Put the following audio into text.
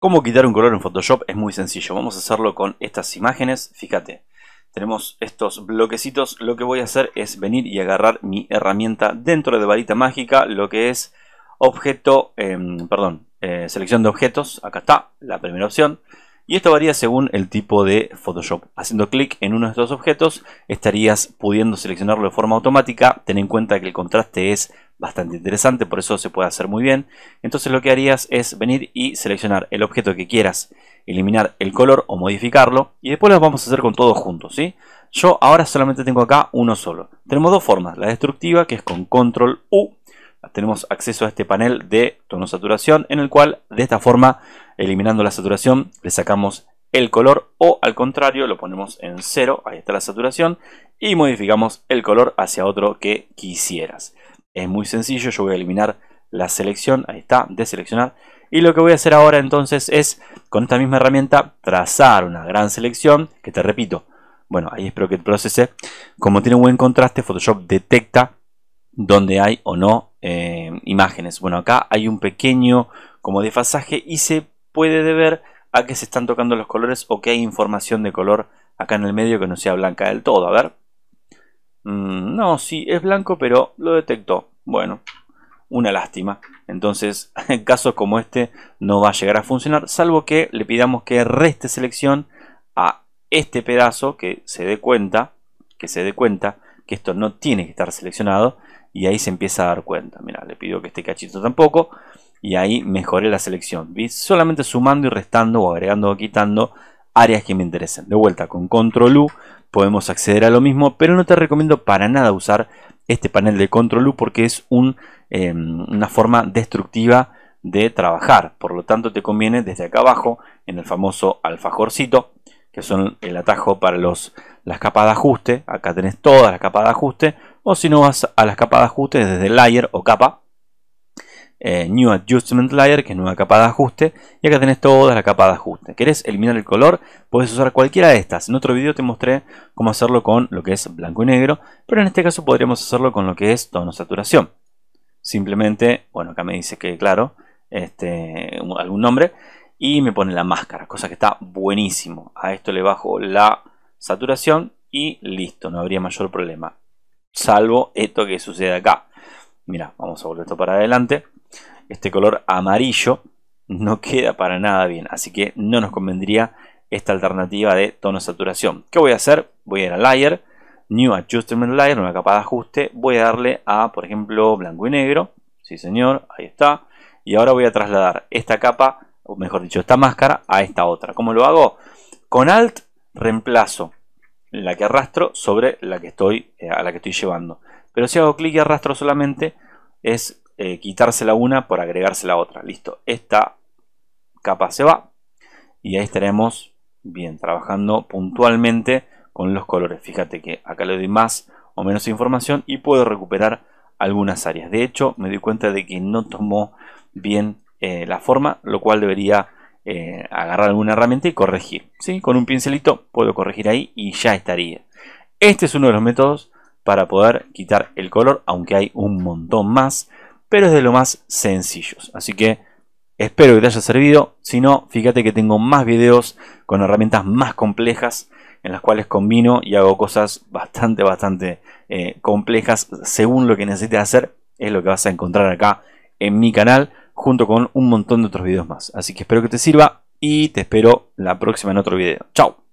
Cómo quitar un color en Photoshop es muy sencillo. Vamos a hacerlo con estas imágenes. Fíjate, tenemos estos bloquecitos. Lo que voy a hacer es venir y agarrar mi herramienta dentro de varita mágica, lo que es objeto, em, perdón, eh, selección de objetos. Acá está la primera opción. Y esto varía según el tipo de Photoshop. Haciendo clic en uno de estos objetos estarías pudiendo seleccionarlo de forma automática. Ten en cuenta que el contraste es bastante interesante, por eso se puede hacer muy bien. Entonces lo que harías es venir y seleccionar el objeto que quieras, eliminar el color o modificarlo. Y después lo vamos a hacer con todos juntos, ¿sí? Yo ahora solamente tengo acá uno solo. Tenemos dos formas, la destructiva que es con control U tenemos acceso a este panel de tono saturación en el cual de esta forma eliminando la saturación le sacamos el color o al contrario lo ponemos en cero, ahí está la saturación y modificamos el color hacia otro que quisieras. Es muy sencillo, yo voy a eliminar la selección, ahí está, deseleccionar y lo que voy a hacer ahora entonces es con esta misma herramienta trazar una gran selección que te repito, bueno ahí espero que procese, como tiene un buen contraste Photoshop detecta donde hay o no Em, imágenes. Bueno, acá hay un pequeño como desfasaje y se puede deber a que se están tocando los colores o que hay información de color acá en el medio que no sea blanca del todo. A ver. Mm, no, sí, es blanco, pero lo detectó. Bueno, una lástima. Entonces, en casos como este no va a llegar a funcionar, salvo que le pidamos que reste selección a este pedazo que se dé cuenta, que se dé cuenta que esto no tiene que estar seleccionado y ahí se empieza a dar cuenta. Mira, le pido que esté cachito tampoco. Y ahí mejoré la selección. vi Solamente sumando y restando o agregando o quitando áreas que me interesen. De vuelta, con control U podemos acceder a lo mismo, pero no te recomiendo para nada usar este panel de control U porque es em, una forma destructiva de trabajar. Por lo tanto, te conviene desde acá abajo, en el famoso alfajorcito, que son el atajo para los, las capas de ajuste. Acá tenés todas las capas de ajuste o si no vas a las capas de ajuste desde Layer o capa, eh, New Adjustment Layer, que es nueva capa de ajuste, y acá tenés toda la capa de ajuste. ¿Querés eliminar el color? Puedes usar cualquiera de estas. En otro video te mostré cómo hacerlo con lo que es blanco y negro, pero en este caso podríamos hacerlo con lo que es tono saturación. Simplemente, bueno, acá me dice que, claro, este, algún nombre, y me pone la máscara, cosa que está buenísimo. A esto le bajo la saturación y listo, no habría mayor problema. Salvo esto que sucede acá. Mira, vamos a volver esto para adelante. Este color amarillo no queda para nada bien. Así que no nos convendría esta alternativa de tono saturación. ¿Qué voy a hacer? Voy a ir a Layer, New Adjustment Layer, una capa de ajuste. Voy a darle a, por ejemplo, blanco y negro. Sí, señor, ahí está. Y ahora voy a trasladar esta capa, o mejor dicho, esta máscara a esta otra. ¿Cómo lo hago? Con Alt reemplazo la que arrastro sobre la que estoy, eh, a la que estoy llevando. Pero si hago clic y arrastro solamente, es eh, quitarse la una por agregarse la otra. Listo, esta capa se va. Y ahí estaremos bien trabajando puntualmente con los colores. Fíjate que acá le doy más o menos información y puedo recuperar algunas áreas. De hecho, me doy cuenta de que no tomó bien eh, la forma, lo cual debería eh, agarrar alguna herramienta y corregir. ¿sí? Con un pincelito puedo corregir ahí y ya estaría. Este es uno de los métodos para poder quitar el color, aunque hay un montón más, pero es de lo más sencillos. Así que espero que te haya servido. Si no, fíjate que tengo más vídeos con herramientas más complejas en las cuales combino y hago cosas bastante, bastante eh, complejas según lo que necesite hacer. Es lo que vas a encontrar acá en mi canal junto con un montón de otros videos más. Así que espero que te sirva y te espero la próxima en otro video. Chao.